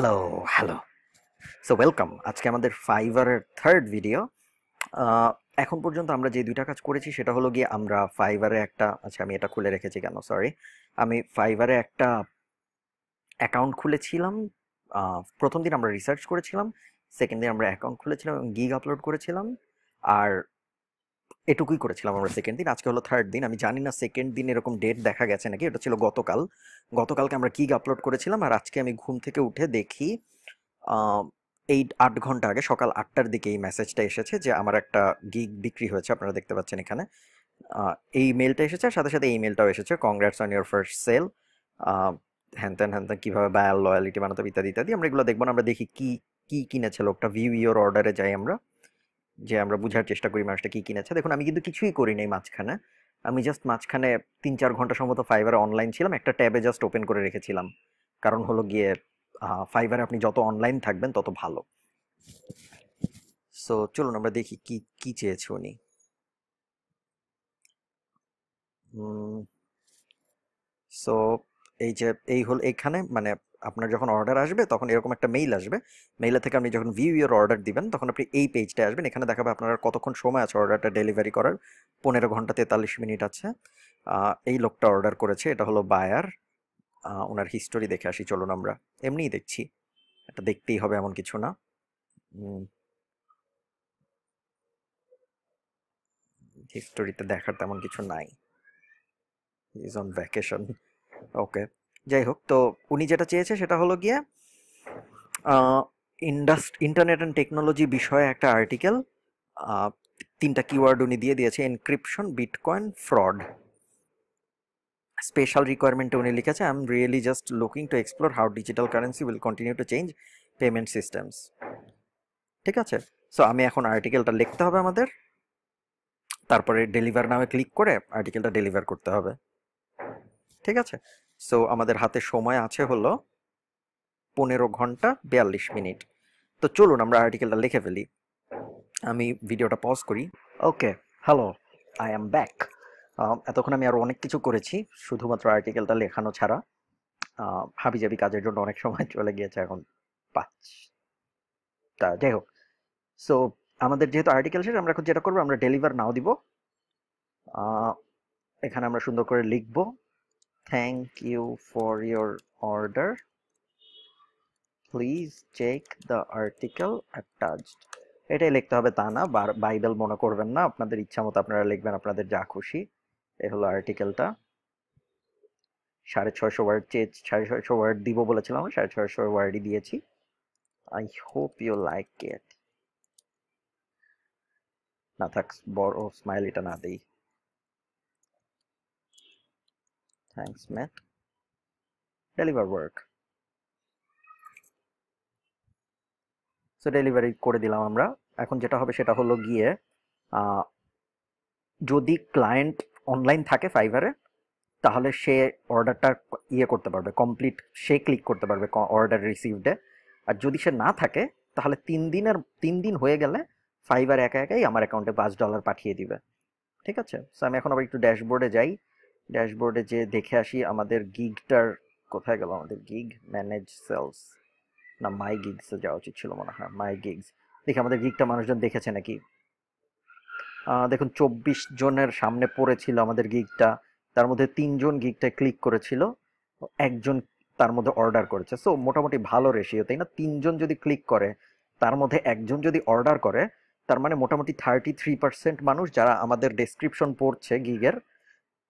Hello hello so welcome আজকে আমাদের ফাইবারের থার্ড ভিডিও এখন পর্যন্ত আমরা যে দুইটা কাজ করেছি সেটা হলো গিয়ে আমরা ফাইবারে একটা আচ্ছা আমি এটা খুলে রেখেছি কেন সরি আমি ফাইবারে একটা অ্যাকাউন্ট খুলেছিলাম প্রথম দিন আমরা রিসার্চ করেছিলাম সেকেন্ড দিন আমরা অ্যাকাউন্ট খুলেছিলাম গিগ আপলোড করেছিলাম আর এটুকুই করেছিলাম আমরা সেকেন্ড দিন আজকে হলো থার্ড দিন আমি জানি না সেকেন্ড দিন এরকম ডেট দেখা গেছে নাকি এটা ছিল গতকাল গতকালকে আমরা গিগ আপলোড করেছিলাম আর আজকে আমি ঘুম থেকে উঠে দেখি এই আট ঘন্টা আগে সকাল আটটার দিকে এই মেসেজটা এসেছে যে আমার একটা গিগ বিক্রি হয়েছে আপনারা দেখতে পাচ্ছেন এখানে এই মেলটা এসেছে আর সাথে সাথে এই মেলটাও এসেছে congrats on your first sale হ্যান ত্যান হ্যান ত্যান কীভাবে বায়াল লয়ালিটি বানাতে ইত্যাদি ইত্যাদি আমরা এগুলো দেখবো না আমরা দেখি কী কী কিনেছে লোকটা ভিউ ইউর অর্ডারে যাই আমরা যে আমরা বুঝার চেষ্টা করি মানুষটা কি কিনেছে দেখুন আমি কিন্তু কিছুই করি নাই মাঝখানে আমি জাস্ট মাঝখানে তিন চার ঘন্টা সম্ভবত ফাইবারে অনলাইন ছিলাম একটা ট্যাবে জাস্ট ওপেন করে রেখেছিলাম কারণ হলো গিয়ে ফাইবারে আপনি যত অনলাইন থাকবেন তত ভালো সো চলুন আমরা দেখি কি কি চেয়েছে উনি সো এই যে এই হল এখানে মানে আপনার যখন অর্ডার আসবে তখন এরকম একটা মেইল আসবে মেইলে থেকে আপনি যখন ভিউ ইউর অর্ডার দিবেন তখন আপনি এই পেজটা আসবেন এখানে দেখাবে আপনার কতক্ষণ সময় আছে অর্ডারটা ডেলিভারি করার পনেরো ঘন্টা তেতাল্লিশ মিনিট আছে এই লোকটা অর্ডার করেছে এটা হলো বায়ার ওনার হিস্টোরি দেখে আসি চলুন আমরা এমনিই দেখছি এটা দেখতেই হবে এমন কিছু না হিস্টোরিতে দেখার তেমন কিছু নাই ইজ অন ভ্যাকেশন ওকে যাই হোক তো উনি যেটা চেয়েছে সেটা হলো গিয়ে ইন্ডাস্ট ইন্টারনেট অ্যান্ড টেকনোলজি বিষয়ে একটা আর্টিকেল তিনটা কিওয়ার্ড উনি দিয়ে দিয়েছে এনক্রিপশন বিটকয়েন ফ্রড স্পেশাল রিকোয়ারমেন্টে উনি লিখেছে I am really just looking to explore how digital currency will continue to change payment systems ঠিক আছে সো আমি এখন আর্টিকেলটা লিখতে হবে আমাদের তারপরে ডেলিভার নামে ক্লিক করে আর্টিকেলটা ডেলিভার করতে হবে ঠিক আছে সো আমাদের হাতে সময় আছে হলো পনেরো ঘন্টা বিয়াল্লিশ মিনিট তো চলুন আমরা আর্টিকেলটা লিখে ফেলি আমি ভিডিওটা পজ করি okay hello I am back এতক্ষণ আমি আরও অনেক কিছু করেছি শুধুমাত্র আর্টিকেলটা লেখানো ছাড়া হাবিজাবি কাজের জন্য অনেক সময় চলে গিয়েছে এখন পাঁচ তা যাই হোক সো আমাদের যেহেতু আর্টিকেল শেষ আমরা এখন যেটা করবো আমরা ডেলিভার নাও দিব এখানে আমরা সুন্দর করে লিখবো Thank you for your order. Please check the article attached এটাই লিখতে হবে তা না বাইবেল মনে করবেন না আপনাদের ইচ্ছা মতো আপনারা লিখবেন আপনাদের যা খুশি এ হলো আর্টিকেলটা সাড়ে ছয়শো ওয়ার্ড চেজ সাড়ে ছয়শো ওয়ার্ড দিব বলেছিলাম সাড়ে ছয়শো ওয়ার্ডই দিয়েছি I hope you like it না থাক বড় স্মাইল এটা না দিই Thanks, man. Deliver work. So delivery করে দিলাম আমরা এখন যেটা হবে সেটা হলো গিয়ে যদি ক্লায়েন্ট অনলাইন থাকে ফাইভারে তাহলে সে অর্ডারটা ইয়ে করতে পারবে কমপ্লিট সে ক্লিক করতে পারবে অর্ডার রিসিভডে আর যদি সে না থাকে তাহলে তিন দিনের তিন দিন হয়ে গেলে ফাইবার একা একাই আমার অ্যাকাউন্টে পাঁচ ডলার পাঠিয়ে দিবে ঠিক আছে সো আমি এখন আবার একটু ড্যাশবোর্ডে যাই ড্যাশবোর্ডে যে দেখে আসি আমাদের গিগটার কোথায় গেল আমাদের গিগ ম্যানেজ সেলস না মাই গিগসে যাওয়া উচিত ছিল মনে হয় মাই গিগস দেখি আমাদের গিগটা মানুষজন দেখেছে নাকি দেখুন চব্বিশ জনের সামনে পড়েছিল আমাদের গিগটা তার মধ্যে তিনজন গিগটা ক্লিক করেছিল একজন তার মধ্যে অর্ডার করেছে সো মোটামুটি ভালো রেশিও তাই না তিনজন যদি ক্লিক করে তার মধ্যে একজন যদি অর্ডার করে তার মানে মোটামুটি থার্টি থ্রি পার্সেন্ট মানুষ যারা আমাদের ডেসক্রিপশন পড়ছে গিগের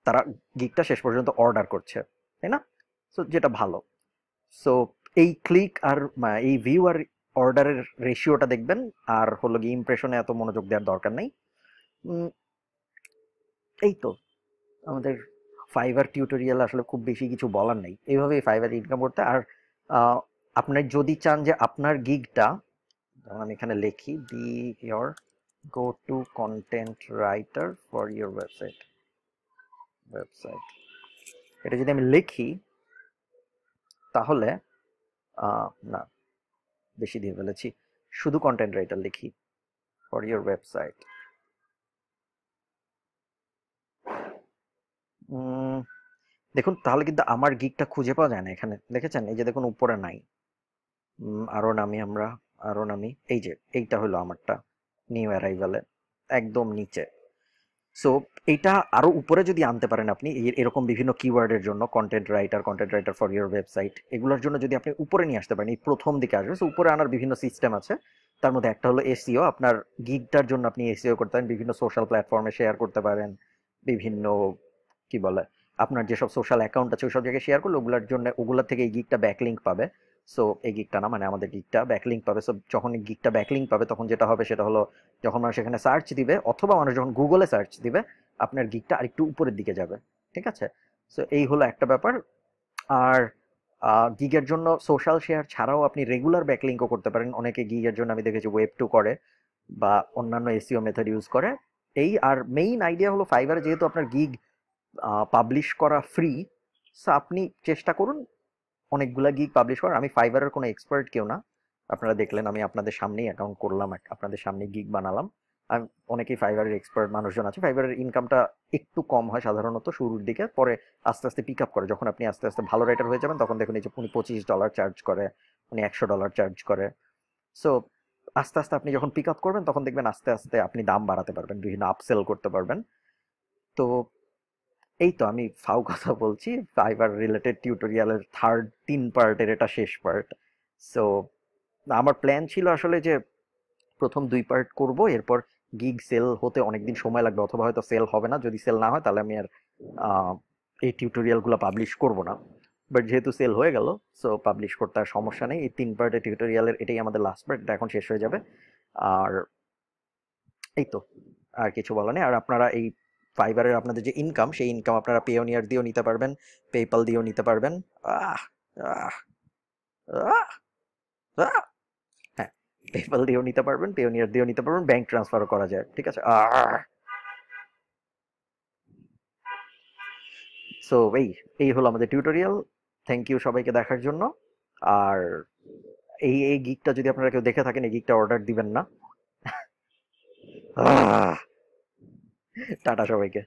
তারা গিকটা শেষ পর্যন্ত অর্ডার করছে তাই না সো যেটা ভালো সো এই ক্লিক আর এই ভিউ আর অর্ডারের রেশিওটা দেখবেন আর হলো গিয়ে ইমপ্রেশনে এত মনোযোগ দেওয়ার দরকার নেই এই তো আমাদের ফাইবার টিউটোরিয়াল আসলে খুব বেশি কিছু বলার নেই এইভাবেই ফাইবার ইনকাম করতে আর আপনার যদি চান যে আপনার গিগটা আমি এখানে লিখি be your go to content writer for your website website এটা যদি আমি লিখি তাহলে না বেশি দিয়ে ফেলেছি শুধু কন্টেন্ট রাইটার লিখি ফর ওয়েবসাইট দেখুন তাহলে কিন্তু আমার গিকটা খুঁজে পাওয়া যায় না এখানে দেখেছেন এই যে দেখুন উপরে নাই আরো নামি আমরা আরো নামি এই যে এইটা হলো আমারটা নিউ অ্যারাইভালে একদম নিচে সো এটা আরও উপরে যদি আনতে পারেন আপনি এরকম বিভিন্ন কিওয়ার্ডের জন্য content writer content writer for your website এগুলোর জন্য যদি আপনি উপরে নিয়ে আসতে পারেন এই প্রথম দিকে আসবে সো উপরে আনার বিভিন্ন সিস্টেম আছে তার মধ্যে একটা হলো এসিও e আপনার গিগটার জন্য আপনি এসিও e করতে পারেন বিভিন্ন সোশ্যাল প্ল্যাটফর্মে শেয়ার করতে পারেন বিভিন্ন কি বলে আপনার যেসব সোশ্যাল অ্যাকাউন্ট আছে ওইসব জায়গায় শেয়ার করলে ওগুলোর জন্য ওগুলোর থেকে এই গিগটা ব্যাকলিঙ্ক পাবে সো এই গিকটা না মানে আমাদের গিকটা ব্যাকলিঙ্ক পাবে সো যখন গিকটা ব্যাকলিঙ্ক পাবে তখন যেটা হবে সেটা হলো যখন মানুষ এখানে সার্চ দিবে অথবা মানুষ যখন গুগলে সার্চ দিবে আপনার গিকটা আরেকটু উপরের দিকে যাবে ঠিক আছে সো এই হলো একটা ব্যাপার আর গিগের জন্য সোশ্যাল শেয়ার ছাড়াও আপনি রেগুলার ব্যাকলিঙ্কও করতে পারেন অনেকে গিগের জন্য আমি দেখেছি ওয়েব টু করে বা অন্যান্য এসিও মেথড ইউজ করে এই আর মেইন আইডিয়া হলো ফাইবার যেহেতু আপনার গিগ পাবলিশ করা ফ্রি সো আপনি চেষ্টা করুন অনেকগুলা গিগ পাবলিশ করার আমি ফাইবারের কোনো এক্সপার্ট কেউ না আপনারা দেখলেন আমি আপনাদের সামনেই অ্যাকাউন্ট করলাম আপনাদের সামনে গিগ বানালাম আমি অনেকেই ফাইবারের এক্সপার্ট মানুষজন আছে ফাইবারের ইনকামটা একটু কম হয় সাধারণত শুরুর দিকে পরে আস্তে আস্তে পিক আপ করে যখন আপনি আস্তে আস্তে ভালো রাইটার হয়ে যাবেন তখন দেখুন এই যে উনি পঁচিশ ডলার চার্জ করে উনি একশো ডলার চার্জ করে সো আস্তে আস্তে আপনি যখন পিক আপ করবেন তখন দেখবেন আস্তে আস্তে আপনি দাম বাড়াতে পারবেন বিভিন্ন আপসেল করতে পারবেন তো এই তো আমি ফাও কথা বলছি ফাইবার রিলেটেড টিউটোরিয়ালের থার্ড তিন পার্টের এটা শেষ পার্ট সো আমার প্ল্যান ছিল আসলে যে প্রথম দুই পার্ট করব এরপর গিগ সেল হতে অনেকদিন সময় লাগবে অথবা হয়তো সেল হবে না যদি সেল না হয় তাহলে আমি আর এই টিউটোরিয়ালগুলো পাবলিশ করব না বাট যেহেতু সেল হয়ে গেল সো পাবলিশ করতে আর সমস্যা নেই এই তিন পার্টের টিউটোরিয়ালের এটাই আমাদের লাস্ট পার্ট এটা এখন শেষ হয়ে যাবে আর এই তো আর কিছু বলা নেই আর আপনারা এই ফাইবারের আপনাদের যে ইনকাম সেই ইনকাম আপনারা পেওনিয়ার দিয়েও নিতে পারবেন পেপাল দিয়েও নিতে পারবেন আহ আহ আহ হ্যাঁ পেপাল দিয়েও নিতে পারবেন পেওনিয়ার দিয়েও নিতে পারবেন ব্যাংক ট্রান্সফারও করা যায় ঠিক আছে সো এই এই হলো আমাদের টিউটোরিয়াল থ্যাংক ইউ সবাইকে দেখার জন্য আর এই এই গিকটা যদি আপনারা কেউ দেখে থাকেন এই গিকটা অর্ডার দিবেন না আহ টাটা সবাইকে